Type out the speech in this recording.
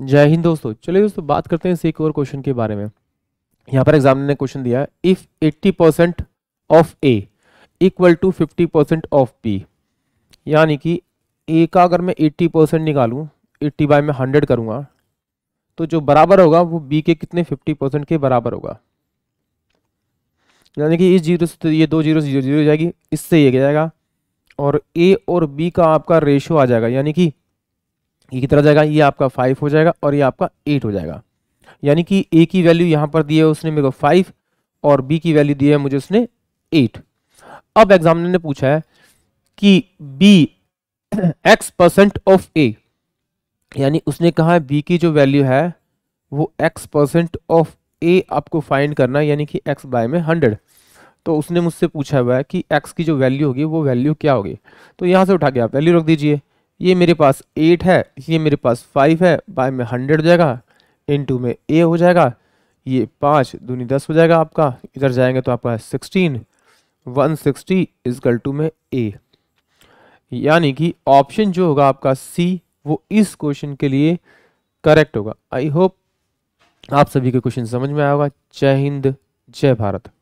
जय हिंद दोस्तों चलिए दोस्तों बात करते हैं एक और क्वेश्चन के बारे में यहाँ पर एग्जाम ने क्वेश्चन दिया if 80 percent of A equal to 50 percent of B यानी कि ए का अगर मैं 80 परसेंट निकालू एट्टी बाई में हंड्रेड करूँगा तो जो बराबर होगा वो बी के कितने 50 परसेंट के बराबर होगा यानी कि इस जीरो से तो ये दो जीरो जीरो जीरो जाएगी इससे ये जाएगा और ए और बी का आपका रेशो आ जाएगा यानी कि ये कितना जाएगा ये आपका फाइव हो जाएगा और ये आपका एट हो जाएगा यानी कि ए की वैल्यू यहाँ पर दी है उसने मेरे को फाइव और बी की वैल्यू दी है मुझे उसने एट अब एग्जामिनर ने पूछा है कि B X percent of A यानी उसने कहा है बी की जो वैल्यू है वो एक्स परसेंट ऑफ ए आपको फाइंड करना यानी कि एक्स बाय में हंड्रेड तो उसने मुझसे पूछा हुआ है कि एक्स की जो वैल्यू होगी वो वैल्यू क्या होगी तो यहाँ से उठा के आप वैल्यू रख दीजिए ये मेरे पास एट है ये मेरे पास फाइव है बाय में हंड्रेड हो जाएगा टू में ए हो जाएगा ये पाँच दूनी दस हो जाएगा आपका इधर जाएंगे तो आपका sixteen one sixty equal two में ए यानी कि ऑप्शन जो होगा आपका सी वो इस क्वेश्चन के लिए करेक्ट होगा आई होप आप सभी के क्वेश्चन समझ में आएगा जय हिंद जय भारत